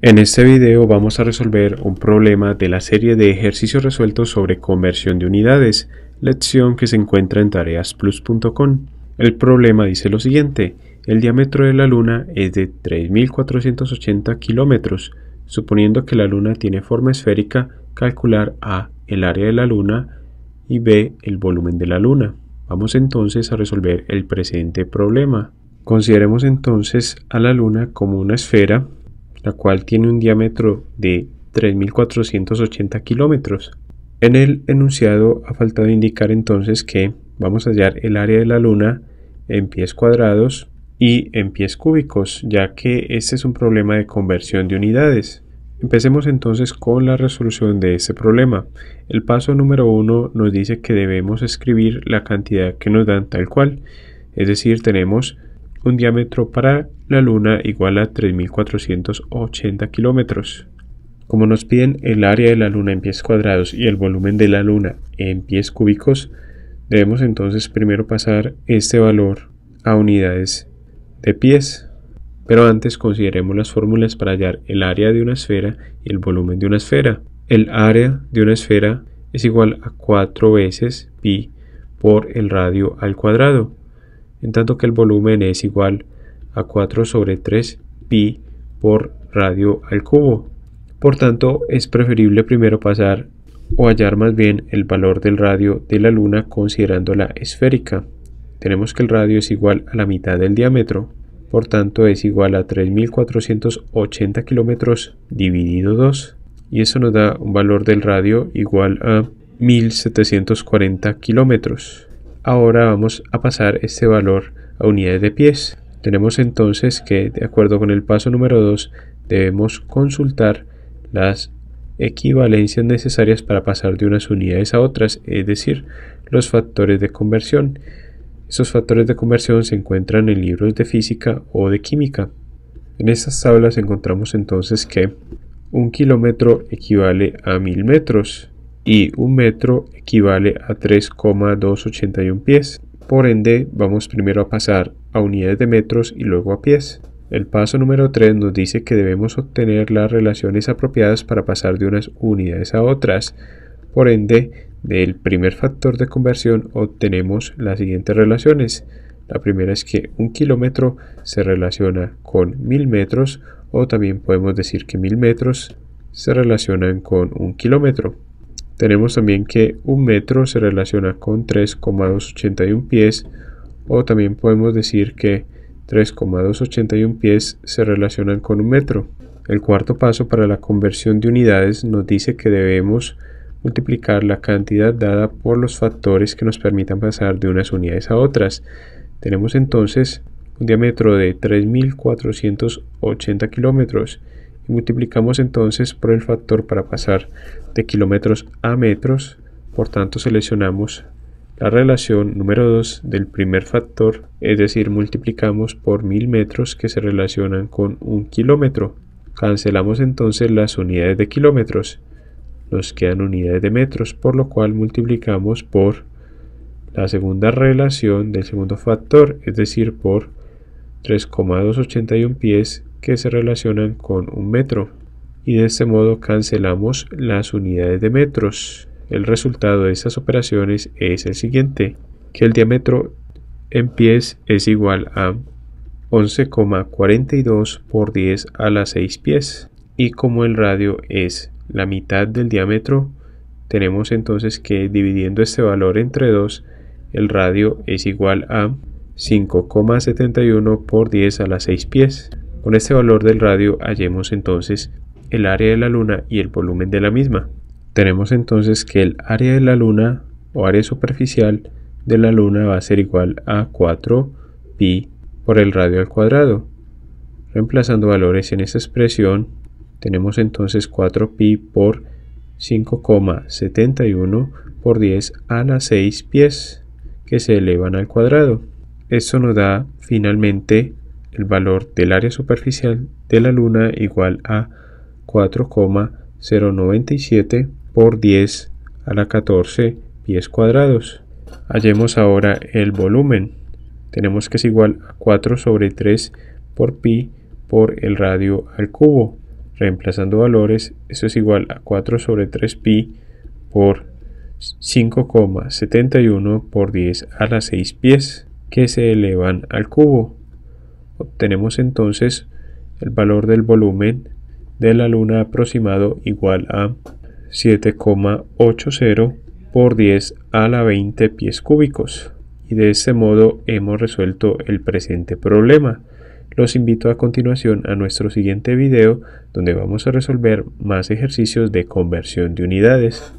En este video vamos a resolver un problema de la serie de ejercicios resueltos sobre conversión de unidades, lección que se encuentra en tareasplus.com. El problema dice lo siguiente, el diámetro de la luna es de 3.480 kilómetros. Suponiendo que la luna tiene forma esférica, calcular A el área de la luna y B el volumen de la luna. Vamos entonces a resolver el presente problema. Consideremos entonces a la luna como una esfera la cual tiene un diámetro de 3.480 kilómetros. En el enunciado ha faltado indicar entonces que vamos a hallar el área de la Luna en pies cuadrados y en pies cúbicos, ya que este es un problema de conversión de unidades. Empecemos entonces con la resolución de ese problema. El paso número uno nos dice que debemos escribir la cantidad que nos dan tal cual, es decir, tenemos un diámetro para la Luna igual a 3.480 kilómetros. Como nos piden el área de la Luna en pies cuadrados y el volumen de la Luna en pies cúbicos, debemos entonces primero pasar este valor a unidades de pies. Pero antes consideremos las fórmulas para hallar el área de una esfera y el volumen de una esfera. El área de una esfera es igual a 4 veces pi por el radio al cuadrado en tanto que el volumen es igual a 4 sobre 3 pi por radio al cubo. Por tanto, es preferible primero pasar o hallar más bien el valor del radio de la luna considerándola esférica. Tenemos que el radio es igual a la mitad del diámetro, por tanto es igual a 3.480 kilómetros dividido 2 y eso nos da un valor del radio igual a 1.740 kilómetros. Ahora vamos a pasar este valor a unidades de pies. Tenemos entonces que, de acuerdo con el paso número 2, debemos consultar las equivalencias necesarias para pasar de unas unidades a otras, es decir, los factores de conversión. Esos factores de conversión se encuentran en libros de física o de química. En estas tablas encontramos entonces que un kilómetro equivale a mil metros, y un metro equivale a 3,281 pies. Por ende, vamos primero a pasar a unidades de metros y luego a pies. El paso número 3 nos dice que debemos obtener las relaciones apropiadas para pasar de unas unidades a otras. Por ende, del primer factor de conversión obtenemos las siguientes relaciones. La primera es que un kilómetro se relaciona con mil metros o también podemos decir que mil metros se relacionan con un kilómetro. Tenemos también que un metro se relaciona con 3,281 pies o también podemos decir que 3,281 pies se relacionan con un metro. El cuarto paso para la conversión de unidades nos dice que debemos multiplicar la cantidad dada por los factores que nos permitan pasar de unas unidades a otras. Tenemos entonces un diámetro de 3.480 kilómetros multiplicamos entonces por el factor para pasar de kilómetros a metros, por tanto seleccionamos la relación número 2 del primer factor, es decir, multiplicamos por mil metros que se relacionan con un kilómetro. Cancelamos entonces las unidades de kilómetros. Nos quedan unidades de metros, por lo cual multiplicamos por la segunda relación del segundo factor, es decir, por 3,281 pies que se relacionan con un metro y de este modo cancelamos las unidades de metros. El resultado de estas operaciones es el siguiente, que el diámetro en pies es igual a 11,42 por 10 a la 6 pies y como el radio es la mitad del diámetro tenemos entonces que dividiendo este valor entre 2 el radio es igual a 5,71 por 10 a la 6 pies con este valor del radio hallemos entonces el área de la Luna y el volumen de la misma. Tenemos entonces que el área de la Luna o área superficial de la Luna va a ser igual a 4 pi por el radio al cuadrado. Reemplazando valores en esta expresión, tenemos entonces 4 pi por 5,71 por 10 a las 6 pies que se elevan al cuadrado. Esto nos da finalmente el valor del área superficial de la Luna igual a 4,097 por 10 a la 14 pies cuadrados. Hallemos ahora el volumen. Tenemos que es igual a 4 sobre 3 por pi por el radio al cubo. Reemplazando valores, eso es igual a 4 sobre 3 pi por 5,71 por 10 a la 6 pies que se elevan al cubo. Obtenemos entonces el valor del volumen de la luna aproximado igual a 7,80 por 10 a la 20 pies cúbicos. Y de este modo hemos resuelto el presente problema. Los invito a continuación a nuestro siguiente video donde vamos a resolver más ejercicios de conversión de unidades.